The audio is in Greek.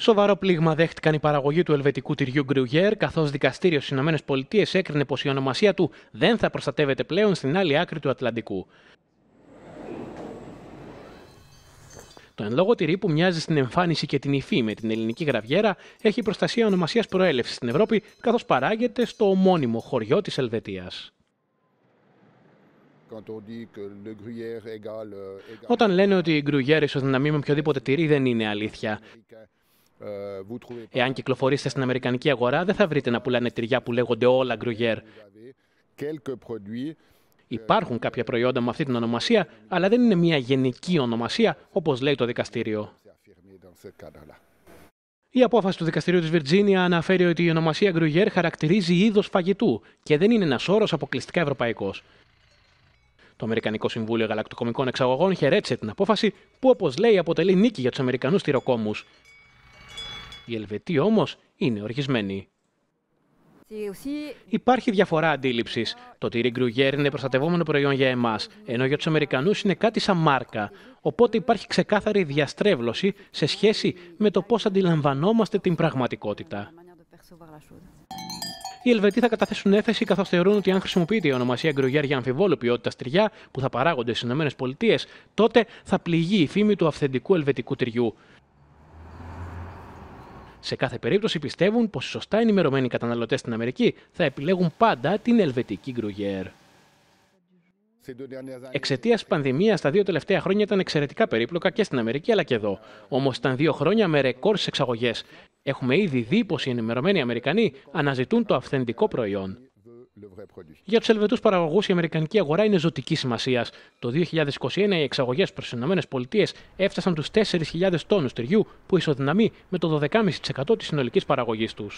Σοβαρό πλήγμα δέχτηκαν η παραγωγή του ελβετικού τυριού Γκρουγέρ, καθώς δικαστήριος στις ΗΠΑ έκρινε πως η ονομασία του δεν θα προστατεύεται πλέον στην άλλη άκρη του Ατλαντικού. Το εν λόγω τυρί που μοιάζει στην εμφάνιση και την υφή με την ελληνική γραβιέρα έχει προστασία ονομασίας προέλευσης στην Ευρώπη, καθώς παράγεται στο ομώνυμο χωριό της Ελβετίας. Euh, Όταν λένε ότι η γκρουγέρ ισοδυναμεί με οποιοδήποτε τυρί δεν είναι αλήθεια. Ε, Εάν κυκλοφορήσετε στην Αμερικανική αγορά, δεν θα βρείτε να πουλάνε τυριά που λέγονται όλα γκρουγέρ. Ε, Υπάρχουν κάποια προϊόντα με αυτή την ονομασία, αλλά δεν είναι μια γενική ονομασία, όπως λέει το δικαστήριο. Η απόφαση του δικαστηρίου της Βιρτζίνια αναφέρει ότι η ονομασία γκρουγέρ χαρακτηρίζει είδος φαγητού και δεν είναι ένας όρος αποκλειστικά ευρωπαϊκός. Το Αμερικανικό Συμβούλιο Γαλακτοκομικών Εξαγωγών χαιρέτησε την απόφαση που, όπως λέει, αποτελεί νίκη για τους Αμερικανούς τυροκόμους. Οι Ελβετοί όμως είναι οργισμένοι. Υπάρχει διαφορά αντίληψης. Το τυρί γκρουγέρ είναι προστατευόμενο προϊόν για εμάς, ενώ για τους Αμερικανούς είναι κάτι σαν μάρκα. Οπότε υπάρχει ξεκάθαρη διαστρέβλωση σε σχέση με το πώς αντιλαμβανόμαστε την πραγματικότητα. Οι Ελβετοί θα καταθέσουν έφεση καθώς θεωρούν ότι αν χρησιμοποιείται η ονομασία γκρουγέρ για αμφιβόλου ποιότητα τυριά που θα παράγονται στις ΗΠΑ, τότε θα πληγεί η φήμη του αυθεντικού ελβετικού τυριού. Σε κάθε περίπτωση πιστεύουν πως οι σωστά ενημερωμένοι καταναλωτές στην Αμερική θα επιλέγουν πάντα την ελβετική γκρουγέρ. Εξαιτίας πανδημίας, τα δύο τελευταία χρόνια ήταν εξαιρετικά περίπλοκα και στην Αμερική αλλά και εδώ. Όμως ήταν δύο χρόνια με ρεκόρ στι εξαγωγές. Έχουμε ήδη δει πως οι ενημερωμένοι Αμερικανοί αναζητούν το αυθεντικό προϊόν. Για τους Ελβετούς παραγωγούς, η Αμερικανική αγορά είναι ζωτική σημασίας. Το 2021 οι εξαγωγές προς τις ΗΠΑ έφτασαν τους 4.000 τόνους τυριού, που ισοδυναμεί με το 12,5% της συνολικής παραγωγής τους.